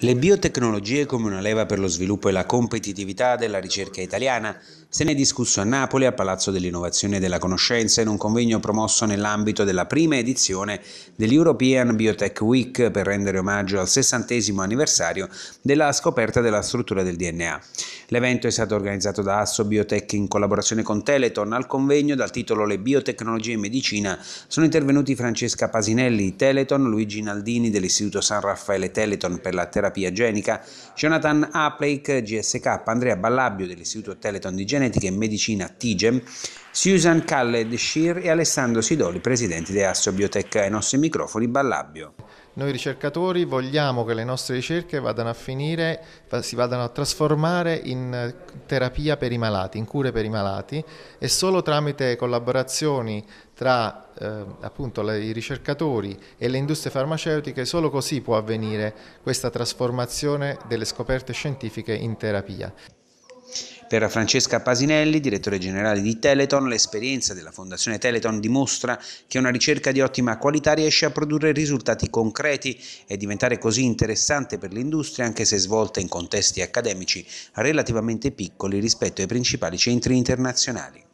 Le biotecnologie come una leva per lo sviluppo e la competitività della ricerca italiana se ne è discusso a Napoli al Palazzo dell'Innovazione e della Conoscenza in un convegno promosso nell'ambito della prima edizione dell'European Biotech Week per rendere omaggio al sessantesimo anniversario della scoperta della struttura del DNA. L'evento è stato organizzato da Asso Biotech in collaborazione con Teleton. Al convegno dal titolo Le biotecnologie in medicina sono intervenuti Francesca Pasinelli, Teleton, Luigi Naldini dell'Istituto San Raffaele Teleton per la terapia genica, Jonathan Aplake, GSK, Andrea Ballabio dell'Istituto Teleton di Genetica e Medicina TIGEM, Susan Khaled Shir e Alessandro Sidoli, presidenti di Asso Biotech. Ai nostri microfoni Ballabio. Noi ricercatori vogliamo che le nostre ricerche vadano a finire, si vadano a trasformare in eh, terapia per i malati, in cure per i malati e solo tramite collaborazioni tra eh, appunto, le, i ricercatori e le industrie farmaceutiche, solo così può avvenire questa trasformazione delle scoperte scientifiche in terapia. Per Francesca Pasinelli, direttore generale di Teleton, l'esperienza della Fondazione Teleton dimostra che una ricerca di ottima qualità riesce a produrre risultati concreti e diventare così interessante per l'industria anche se svolta in contesti accademici relativamente piccoli rispetto ai principali centri internazionali.